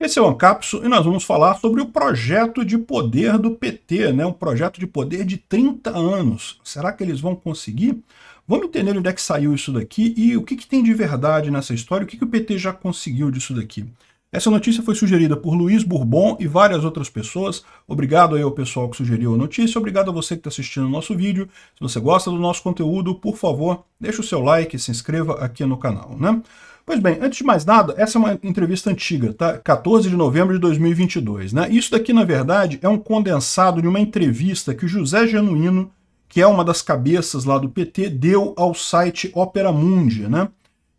Esse é o Ancapso e nós vamos falar sobre o projeto de poder do PT, né? um projeto de poder de 30 anos. Será que eles vão conseguir? Vamos entender onde é que saiu isso daqui e o que, que tem de verdade nessa história, o que, que o PT já conseguiu disso daqui. Essa notícia foi sugerida por Luiz Bourbon e várias outras pessoas. Obrigado aí ao pessoal que sugeriu a notícia, obrigado a você que está assistindo o nosso vídeo. Se você gosta do nosso conteúdo, por favor, deixa o seu like, se inscreva aqui no canal. Né? Pois bem, antes de mais nada, essa é uma entrevista antiga, tá? 14 de novembro de 2022, né? Isso daqui, na verdade, é um condensado de uma entrevista que o José Genuíno, que é uma das cabeças lá do PT, deu ao site Opera Mundi, né?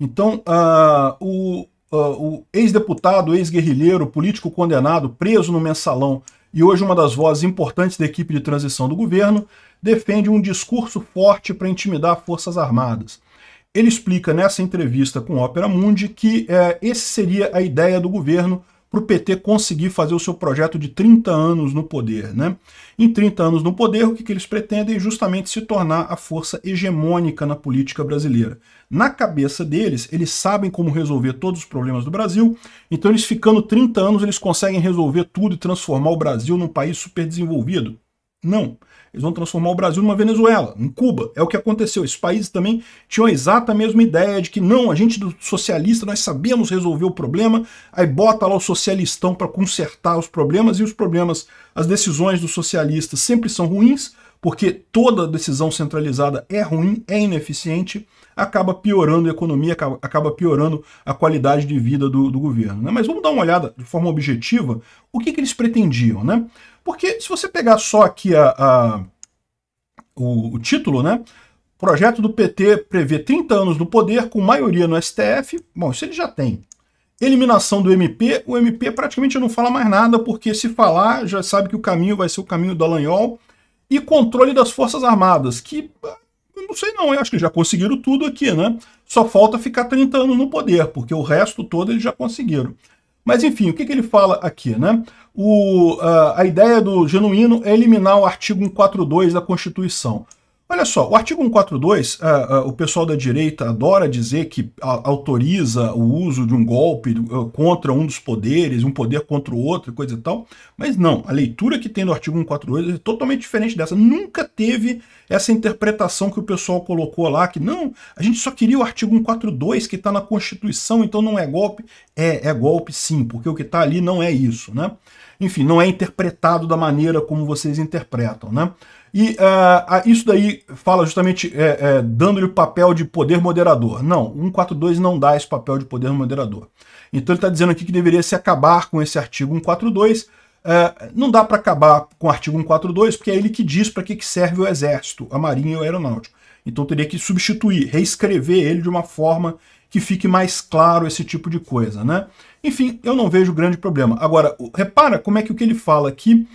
Então, uh, o, uh, o ex-deputado, ex-guerrilheiro, político condenado, preso no mensalão e hoje uma das vozes importantes da equipe de transição do governo, defende um discurso forte para intimidar forças armadas. Ele explica nessa entrevista com o Opera Mundi que é, esse seria a ideia do governo para o PT conseguir fazer o seu projeto de 30 anos no poder. Né? Em 30 anos no poder, o que, que eles pretendem? É justamente se tornar a força hegemônica na política brasileira. Na cabeça deles, eles sabem como resolver todos os problemas do Brasil, então eles ficando 30 anos, eles conseguem resolver tudo e transformar o Brasil num país superdesenvolvido. Não. Eles vão transformar o Brasil numa Venezuela, em Cuba. É o que aconteceu. Esses países também tinham a exata mesma ideia de que não, a gente do socialista, nós sabemos resolver o problema, aí bota lá o socialistão para consertar os problemas, e os problemas, as decisões dos socialistas sempre são ruins, porque toda decisão centralizada é ruim, é ineficiente, acaba piorando a economia, acaba, piorando a qualidade de vida do, do governo. Né? Mas vamos dar uma olhada de forma objetiva o que, que eles pretendiam. Né? Porque se você pegar só aqui a, a o, o, título, né? Projeto do PT prevê 30 anos no poder com maioria no STF. Bom, isso ele já tem. Eliminação do MP. O MP praticamente não fala mais nada, porque se falar, já sabe que o caminho vai ser o caminho do Alanhol. E controle das Forças Armadas, que ah, não sei não, eu acho que já conseguiram tudo aqui, né? Só falta ficar 30 anos no poder, porque o resto todo eles já conseguiram. Mas enfim, o que, que ele fala aqui, né? O, a, ah, a ideia do genuíno é eliminar o artigo 142 da Constituição. Olha só, o artigo 142, uh, uh, o pessoal da direita adora dizer que autoriza o uso de um golpe ah, contra um dos poderes, um poder contra o outro, coisa e tal, mas não, a leitura que tem do artigo 142 é totalmente diferente dessa. Nunca teve essa interpretação que o pessoal colocou lá, que não, a gente só queria o artigo 142 que está na Constituição, então não é golpe. É, é golpe sim, porque o que está ali não é isso, né? Enfim, não é interpretado da maneira como vocês interpretam, né? E uh, isso daí fala justamente é, é, dando-lhe o papel de poder moderador. Não, 142 não dá esse papel de poder moderador. Então ele está dizendo aqui que deveria se acabar com esse artigo 142. Uh, é, não dá para acabar com o artigo 142, porque é ele que diz para que, que serve o exército, a marinha e o aeronáutico. Então teria que substituir, reescrever ele de uma forma que fique mais claro esse tipo de coisa. Né? Enfim, eu não vejo grande problema. Agora, repara como é que o que ele fala aqui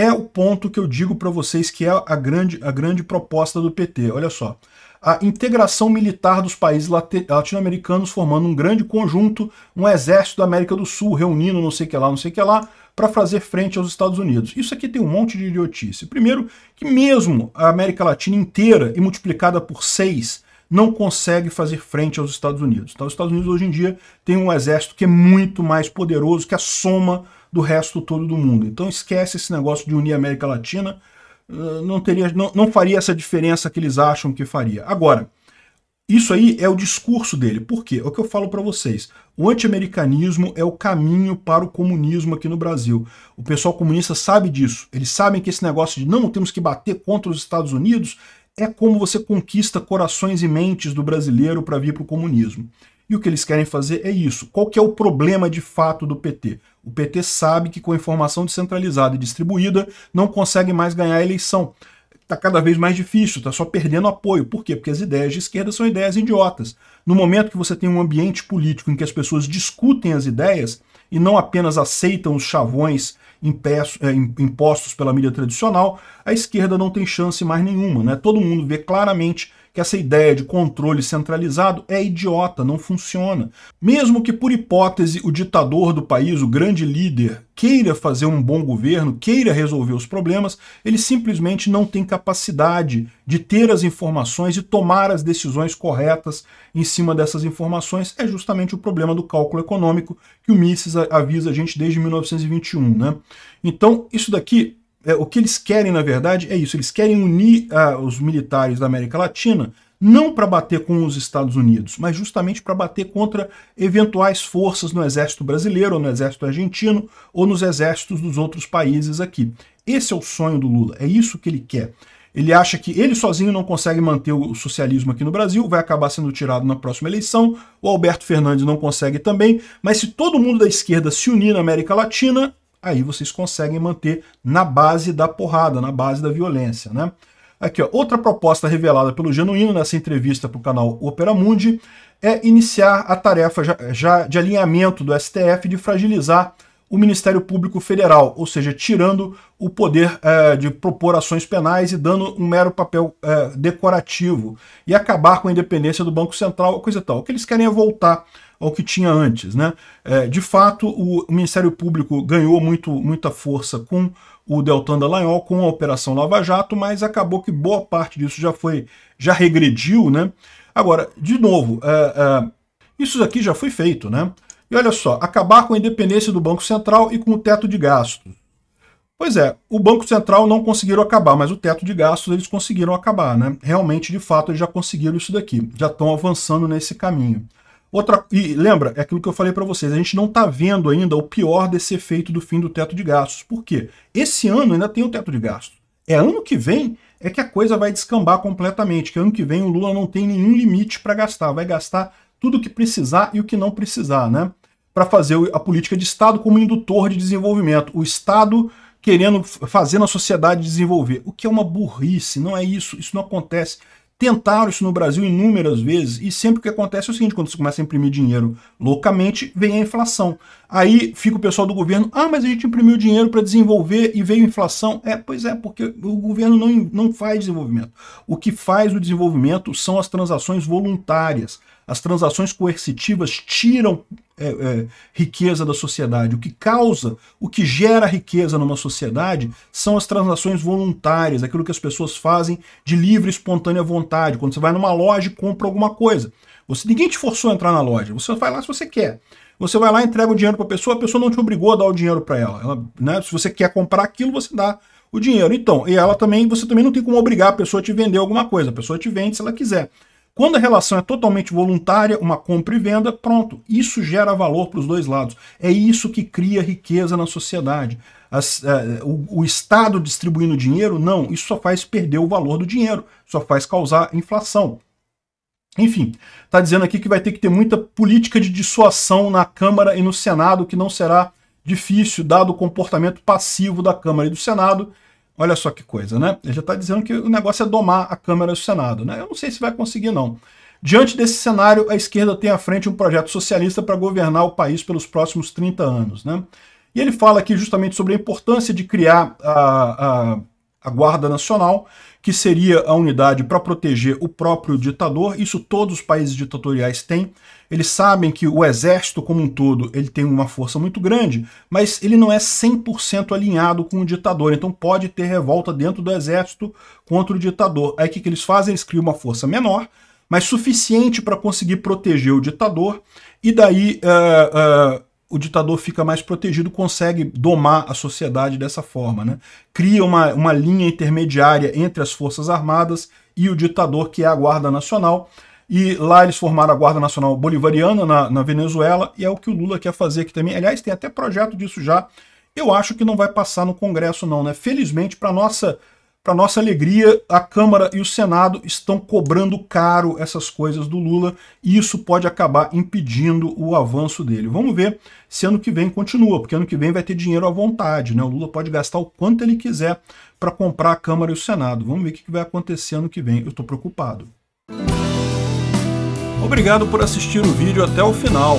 é o ponto que eu digo para vocês que é a grande, a grande proposta do PT. Olha só. A integração militar dos países latino-americanos formando um grande conjunto, um exército da América do Sul reunindo não sei o que lá, não sei o que lá, para fazer frente aos Estados Unidos. Isso aqui tem um monte de idiotice. Primeiro, que mesmo a América Latina inteira e multiplicada por seis não consegue fazer frente aos Estados Unidos. Então, os Estados Unidos hoje em dia tem um exército que é muito mais poderoso que a soma do resto todo do mundo. Então esquece esse negócio de unir a América Latina, eh, não, teria, não, não faria essa diferença que eles acham que faria. Agora, isso aí é o discurso dele. Por quê? É o que eu falo para vocês. O anti-americanismo é o caminho para o comunismo aqui no Brasil. O pessoal comunista sabe disso. Eles sabem que esse negócio de não temos que bater contra os Estados Unidos é como você conquista corações e mentes do brasileiro para vir para o comunismo. E o que eles querem fazer é isso. Qual que é o problema de fato do PT? O PT sabe que com informação descentralizada e distribuída não consegue mais ganhar a eleição. Está cada vez mais difícil, está só perdendo apoio. Por quê? Porque as ideias de esquerda são ideias idiotas. No momento que você tem um ambiente político em que as pessoas discutem as ideias e não apenas aceitam os chavões é, impostos pela mídia tradicional, a esquerda não tem chance mais nenhuma. Né? Todo mundo vê claramente que essa ideia de controle centralizado é idiota, não funciona. Mesmo que, por hipótese, o ditador do país, o grande líder, queira fazer um bom governo, queira resolver os problemas, ele simplesmente não tem capacidade de ter as informações e tomar as decisões corretas em cima dessas informações. É justamente o problema do cálculo econômico que o Mises avisa a gente desde 1921. Né? Então, isso daqui é, o que eles querem, na verdade, é isso. Eles querem unir ah, os militares da América Latina não para bater com os Estados Unidos, mas justamente para bater contra eventuais forças no exército brasileiro, ou no exército argentino, ou nos exércitos dos outros países aqui. Esse é o sonho do Lula, é isso que ele quer. Ele acha que ele sozinho não consegue manter o socialismo aqui no Brasil, vai acabar sendo tirado na próxima eleição, o Alberto Fernandes não consegue também, mas se todo mundo da esquerda se unir na América Latina, aí vocês conseguem manter na base da porrada, na base da violência, né? Aqui, ó, outra proposta revelada pelo Genuíno nessa entrevista para o canal Opera Mundi é iniciar a tarefa já, já de alinhamento do STF de fragilizar o Ministério Público Federal, ou seja, tirando o poder é, de propor ações penais e dando um mero papel é, decorativo e acabar com a independência do Banco Central, coisa e tal. O que eles querem é voltar ao que tinha antes. Né? É, de fato, o Ministério Público ganhou muito, muita força com o Deltan Dallagnol, com a Operação Lava Jato, mas acabou que boa parte disso já foi, já regrediu. Né? Agora, de novo, é, é, isso aqui já foi feito. Né? E olha só, acabar com a independência do Banco Central e com o teto de gastos. Pois é, o Banco Central não conseguiram acabar, mas o teto de gastos eles conseguiram acabar, né? Realmente, de fato, eles já conseguiram isso daqui, já estão avançando nesse caminho. Outra, e lembra, é aquilo que eu falei para vocês, a gente não está vendo ainda o pior desse efeito do fim do teto de gastos. Por quê? Esse ano ainda tem o teto de gastos. É ano que vem é que a coisa vai descambar completamente, que ano que vem o Lula não tem nenhum limite para gastar, vai gastar tudo o que precisar e o que não precisar, né? Para fazer a política de Estado como indutor de desenvolvimento. O Estado querendo fazer na sociedade desenvolver, o que é uma burrice, não é isso, isso não acontece. Tentaram isso no Brasil inúmeras vezes e sempre o que acontece é o seguinte, quando você começa a imprimir dinheiro loucamente, vem a inflação. Aí fica o pessoal do governo, ah, mas a gente imprimiu dinheiro para desenvolver e veio inflação. É, pois é, porque o governo não, não faz desenvolvimento. O que faz o desenvolvimento são as transações voluntárias. As transações coercitivas tiram é, é, riqueza da sociedade. O que causa, o que gera riqueza numa sociedade são as transações voluntárias, aquilo que as pessoas fazem de livre, espontânea vontade. Quando você vai numa loja e compra alguma coisa. Você, ninguém te forçou a entrar na loja. Você vai lá se você quer. Você vai lá, entrega o dinheiro para a pessoa, a pessoa não te obrigou a dar o dinheiro para ela. ela né? Se você quer comprar aquilo, você dá o dinheiro. Então, e ela também, você também não tem como obrigar a pessoa a te vender alguma coisa. A pessoa te vende se ela quiser. Quando a relação é totalmente voluntária, uma compra e venda, pronto, isso gera valor para os dois lados. É isso que cria riqueza na sociedade. As, uh, o, o, Estado distribuindo dinheiro, não, isso só faz perder o valor do dinheiro, só faz causar inflação. Enfim, está dizendo aqui que vai ter que ter muita política de dissuasão na Câmara e no Senado, que não será difícil, dado o comportamento passivo da Câmara e do Senado. Olha só que coisa, né? Ele já está dizendo que o negócio é domar a Câmara e o Senado. Né? Eu não sei se vai conseguir, não. Diante desse cenário, a esquerda tem à frente um projeto socialista para governar o país pelos próximos 30 anos. Né? E ele fala aqui justamente sobre a importância de criar a, a a Guarda Nacional, que seria a unidade para proteger o próprio ditador. Isso todos os países ditatoriais têm. Eles sabem que o exército como um todo, ele tem uma força muito grande, mas ele não é 100% alinhado com o ditador, então pode ter revolta dentro do exército contra o ditador. Aí o que, que eles fazem? Eles criam uma força menor, mas suficiente para conseguir proteger o ditador, e daí uh, uh, o ditador fica mais protegido, consegue domar a sociedade dessa forma. Né? Cria uma, uma linha intermediária entre as Forças Armadas e o ditador, que é a Guarda Nacional. E lá eles formaram a Guarda Nacional Bolivariana na, na Venezuela, e é o que o Lula quer fazer aqui também. Aliás, tem até projeto disso já. Eu acho que não vai passar no Congresso, não, né? Felizmente, para nossa para nossa alegria, a Câmara e o Senado estão cobrando caro essas coisas do Lula e isso pode acabar impedindo o avanço dele. Vamos ver se ano que vem continua, porque ano que vem vai ter dinheiro à vontade, né? O Lula pode gastar o quanto ele quiser para comprar a Câmara e o Senado. Vamos ver o que vai acontecer ano que vem. Eu estou preocupado. Obrigado por assistir o vídeo até o final.